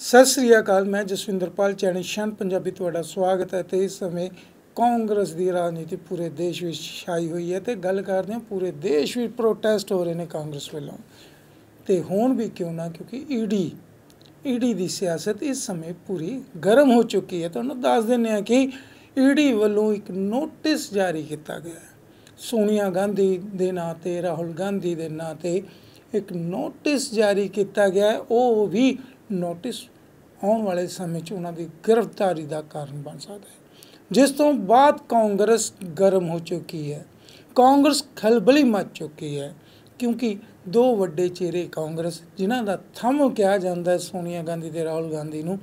ਸਤਿ ਸ੍ਰੀ ਅਕਾਲ ਮੈਂ ਜਸਵਿੰਦਰਪਾਲ ਚੈਣੀ ਸ਼ਾਨ ਪੰਜਾਬੀ ਤੁਹਾਡਾ ਸਵਾਗਤ ਹੈ ਤੇ ਇਸ ਸਮੇਂ ਕਾਂਗਰਸ ਦੀ ਰਾਜਨੀਤੀ ਪੂਰੇ ਦੇਸ਼ ਵਿੱਚ ਛਾਈ ਹੋਈ ਹੈ ਤੇ ਗੱਲ ਕਰਦੇ ਹਾਂ ਪੂਰੇ ਦੇਸ਼ ਵਿੱਚ ਪ੍ਰੋਟੈਸਟ ਹੋ ਰਹੇ ਨੇ ਕਾਂਗਰਸ ਵੱਲੋਂ ਤੇ ਹੋਣ ਵੀ ਕਿਉਂ ਨਾ ਕਿਉਂਕਿ ਈਡੀ e ਈਡੀ e ਦੀ ਸਿਆਸਤ ਇਸ ਸਮੇਂ ਪੂਰੀ ਗਰਮ ਹੋ ਚੁੱਕੀ ਹੈ ਤੁਹਾਨੂੰ ਦੱਸ ਦਿੰਨੇ ਆ ਕਿ ਈਡੀ e ਵੱਲੋਂ ਇੱਕ ਨੋਟਿਸ ਜਾਰੀ ਕੀਤਾ ਗਿਆ ਸੋਨੀਆ ਗਾਂਧੀ ਦੇ ਨਾਂ ਤੇ ਰਾਹੁਲ ਗਾਂਧੀ ਦੇ ਨਾਂ ਤੇ ਇੱਕ ਨੋਟਿਸ ਜਾਰੀ ਕੀਤਾ ਗਿਆ ਹੈ ਉਹ ਵੀ ਨੋਟਿਸ ਆਉਣ ਵਾਲੇ ਸਮੇਂ 'ਚ ਉਹਨਾਂ ਦੀ ਗ੍ਰਿਫਤਾਰੀ ਦਾ ਕਾਰਨ ਬਣ ਸਕਦਾ ਹੈ ਜਿਸ ਤੋਂ ਬਾਅਦ ਕਾਂਗਰਸ ਗਰਮ ਹੋ ਚੁੱਕੀ ਹੈ ਕਾਂਗਰਸ ਖਲਬਲੀ ਮਚ ਚੁੱਕੀ ਹੈ ਕਿਉਂਕਿ ਦੋ ਵੱਡੇ ਚਿਹਰੇ ਕਾਂਗਰਸ ਜਿਨ੍ਹਾਂ ਦਾ ਥੰਮ ਕਿਹਾ ਜਾਂਦਾ ਹੈ ਸੋਨੀਆ ਗਾਂਧੀ ਤੇ ਰਾਹੁਲ ਗਾਂਧੀ ਨੂੰ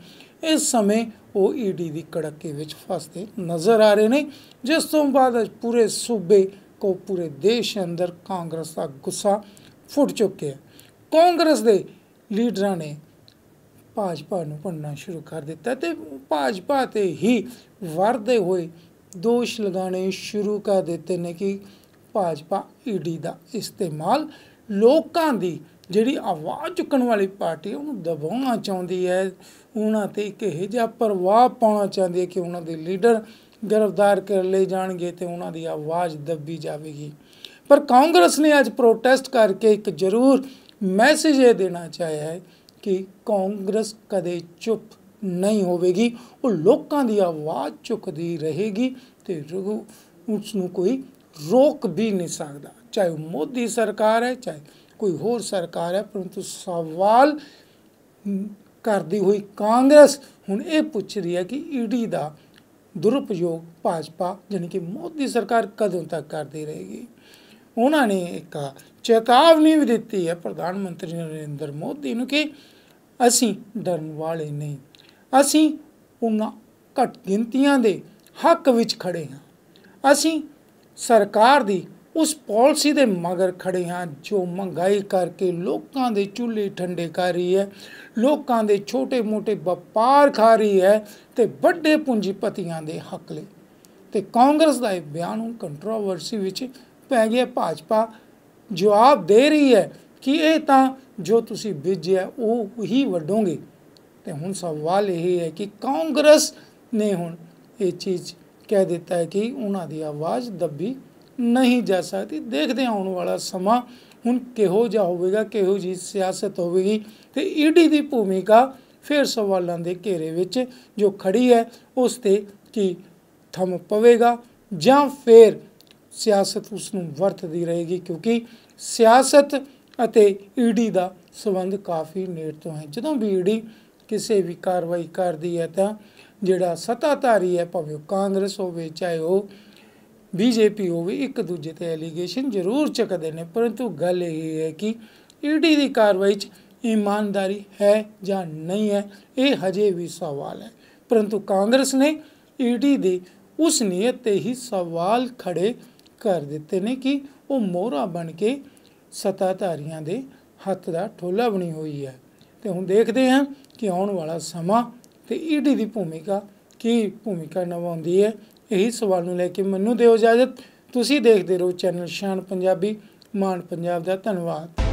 ਇਸ ਸਮੇਂ ਉਹ ਈਡੀ e ਦੀ ਕੜਕੇ ਵਿੱਚ ਫਸਦੇ ਨਜ਼ਰ ਆ ਰਹੇ ਨੇ ਜਿਸ ਤੋਂ ਬਾਅਦ ਪੂਰੇ ਸੂਬੇ ਕੋ ਪੂਰੇ ਦੇਸ਼ ਅੰਦਰ ਕਾਂਗਰਸ ਦਾ ਗੁੱਸਾ ਫੁੱਟ ਚੁੱਕੇ ਆ ਕਾਂਗਰਸ ਦੇ ਲੀਡਰਾਂ ਨੇ ਭਾਜਪਾ ਨੂੰ ਪੰਨਾ ਸ਼ੁਰੂ ਕਰ ਦਿੱਤਾ ਤੇ ਭਾਜਪਾ ਤੇ ਹੀ ਵਰਦੇ ਹੋਏ ਦੋਸ਼ ਲਗਾਣੇ ਸ਼ੁਰੂ ਕਰ ਦਿੱਤੇ ਨੇ ਕਿ ਭਾਜਪਾ ਈਡੀ ਦਾ ਇਸਤੇਮਾਲ ਲੋਕਾਂ ਦੀ ਜਿਹੜੀ ਆਵਾਜ਼ ਚੁੱਕਣ ਵਾਲੀ ਪਾਰਟੀ ਉਹਨੂੰ ਦਬਾਉਣਾ ਚਾਹੁੰਦੀ ਹੈ ਉਹਨਾਂ ਤੇ ਇੱਕ ਇਹ ਜਿਹਾ ਪ੍ਰਵਾਹ ਪਾਉਣਾ ਚਾਹੁੰਦੀ ਹੈ ਕਿ ਉਹਨਾਂ ਦੇ ਲੀਡਰ ਗ੍ਰਿਫਤਾਰ ਕਰ ਲਏ ਜਾਣਗੇ ਤੇ ਉਹਨਾਂ ਦੀ ਆਵਾਜ਼ ਦੱਬੀ ਜਾਵੇਗੀ ਪਰ ਕਾਂਗਰਸ ਨੇ ਅੱਜ ਪ੍ਰੋਟੈਸਟ ਕਰਕੇ ਇੱਕ ਜ਼ਰੂਰ ਮੈਸੇਜ ਇਹ ਦੇਣਾ ਚਾਹਿਆ ਹੈ ਕਿ ਕਾਂਗਰਸ ਕਦੇ ਚੁੱਪ ਨਹੀਂ ਹੋਵੇਗੀ ਉਹ ਲੋਕਾਂ ਦੀ ਆਵਾਜ਼ ਚੁੱਕਦੀ ਰਹੇਗੀ ਤੇ ਰਘੂ ਉਸ ਨੂੰ ਕੋਈ ਰੋਕ ਵੀ ਨਹੀਂ ਸਕਦਾ ਚਾਹੇ ਮੋਦੀ ਸਰਕਾਰ ਹੈ ਚਾਹੇ ਕੋਈ ਹੋਰ ਸਰਕਾਰ ਹੈ ਪਰੰਤੂ ਸਵਾਲ ਕਰਦੀ ਹੋਈ ਕਾਂਗਰਸ ਹੁਣ ਇਹ ਪੁੱਛ ਰਹੀ ਹੈ ਕਿ ਈਡੀ ਦਾ ਦੁਰਉਪਯੋਗ ਭਾਜਪਾ ਯਾਨੀ ਕਿ ਮੋਦੀ ਸਰਕਾਰ ਕਦੋਂ ਤੱਕ ਕਰਦੀ ਰਹੇਗੀ ਉਹਨਾਂ ਨੇ ਇੱਕ ਚੇਤਾਵਨੀ ਵੀ ਦਿੱਤੀ ਹੈ ਪ੍ਰਧਾਨ ਮੰਤਰੀ ਨਰਿੰਦਰ ਮੋਦੀ ਨੂੰ ਕਿ ਅਸੀਂ ਡਰਨ ਵਾਲੇ ਨਹੀਂ ਅਸੀਂ ਉਹਨਾਂ ਘੱਟ ਗਿਣਤੀਆਂ ਦੇ ਹੱਕ ਵਿੱਚ ਖੜੇ ਹਾਂ ਅਸੀਂ ਸਰਕਾਰ ਦੀ ਉਸ ਪਾਲਿਸੀ ਦੇ ਮਗਰ ਖੜੇ ਹਾਂ ਜੋ ਮਹਿੰਗਾਈ ਕਰਕੇ ਲੋਕਾਂ ਦੇ ਚੁੱਲ੍ਹੇ ਠੰਡੇ ਕਰ ਰਹੀ ਹੈ ਲੋਕਾਂ ਦੇ ਛੋਟੇ-ਮੋਟੇ ਵਪਾਰ ਖਾ ਰਹੀ ਹੈ ਤੇ ਵੱਡੇ ਪੂੰਜੀਪਤੀਆਂ ਦੇ ਹੱਕ ਲਈ ਤੇ ਕਾਂਗਰਸ ਦਾ ਇਹ ਬਿਆਨ ਹੁਣ ਕੰਟਰੋਵਰਸੀ ਵਿੱਚ ਪੈ ਗਿਆ ਭਾਜਪਾ ਜਵਾਬ ਦੇ ਰਹੀ ਹੈ ਕਿ ਇਹ ਤਾਂ ਜੋ ਤੁਸੀਂ ਬੀਜਿਆ ਉਹ ਹੀ ਵੱਡੋਗੇ ਤੇ ਹੁਣ ਸਵਾਲ ਇਹ ਹੈ ਕਿ ਕਾਂਗਰਸ ਨੇ ਹੁਣ ਇਹ ਚੀਜ਼ ਕਹਿ ਦਿੱਤਾ ਹੈ ਕਿ ਉਹਨਾਂ ਦੀ ਆਵਾਜ਼ ਦੱਬੀ ਨਹੀਂ ਜਾ ਸਕਦੀ ਦੇਖਦੇ ਆਉਣ ਵਾਲਾ ਸਮਾਂ ਹੁਣ ਕਿਹੋ ਜਿਹਾ ਹੋਵੇਗਾ ਕਿਹੋ ਜੀ ਸਿਆਸਤ ਹੋਵੇਗੀ ਤੇ ਈਡੀ e ਦੀ ਭੂਮਿਕਾ ਫਿਰ ਸਵਾਲਾਂ ਦੇ ਘੇਰੇ ਵਿੱਚ ਜੋ ਖੜੀ ਹੈ ਉਸ ਤੇ ਕੀ ਥਮ ਪਵੇਗਾ ਜਾਂ ਫਿਰ ਸਿਆਸਤ ਉਸ ਨੂੰ ਵਰਤਦੀ ਰਹੇਗੀ ਕਿਉਂਕਿ ਸਿਆਸਤ ਅਤੇ ਈਡੀ e ਦਾ ਸਬੰਧ ਕਾਫੀ ਨੇੜ ਤੋਂ ਹੈ ਜਦੋਂ ਵੀ ਈਡੀ e ਕਿਸੇ ਵੀ ਕਾਰਵਾਈ ਕਰਦੀ ਹੈ ਤਾਂ ਜਿਹੜਾ ਸਤਾਧਾਰੀ ਹੈ ਭਾਵੇਂ ਕਾਂਗਰਸ ਹੋਵੇ ਚਾਹੇ ਉਹ ਬੀਜੇਪੀ ਹੋਵੇ ਇੱਕ ਦੂਜੇ ਤੇ ਐਲੀਗੇਸ਼ਨ ਜ਼ਰੂਰ ਚੱਕਦੇ ਨੇ ਪਰੰਤੂ ਗੱਲ ਇਹ ਹੈ ਕਿ ਈਡੀ e ਦੀ ਕਾਰਵਾਈ 'ਚ ਇਮਾਨਦਾਰੀ ਹੈ ਜਾਂ ਨਹੀਂ ਹੈ ਇਹ ਹਜੇ ਵੀ ਸਵਾਲ ਹੈ ਪਰੰਤੂ ਕਾਂਗਰਸ ਨੇ ਈਡੀ ਦੀ ਉਸ ਨੀਅਤ ਤੇ ਹੀ ਸਵਾਲ ਖੜੇ ਕਰ ਦਿੱਤੇ ਨੇ ਕਿ ਉਹ ਮੋਹਰਾ ਬਣ ਕੇ ਸਤਾਧਾਰੀਆਂ ਦੇ ਹੱਥ ਦਾ ਠੋਲਾ ਬਣੀ ਹੋਈ ਹੈ ਤੇ ਹੁਣ ਦੇਖਦੇ ਹਾਂ ਕਿ ਆਉਣ ਵਾਲਾ ਸਮਾਂ ਤੇ ਈਡੀ ਦੀ ਭੂਮਿਕਾ ਕੀ ਭੂਮਿਕਾ ਨਿਭਾਉਂਦੀ ਹੈ ਇਹੀ ਸਵਾਲ ਨੂੰ ਲੈ ਕੇ ਮੈਨੂੰ ਦਿਓ ਇਜਾਜ਼ਤ ਤੁਸੀਂ ਦੇਖਦੇ ਰਹੋ ਚੈਨਲ ਸ਼ਾਨ ਪੰਜਾਬੀ ਮਾਨ ਪੰਜਾਬ ਦਾ ਧੰਨਵਾਦ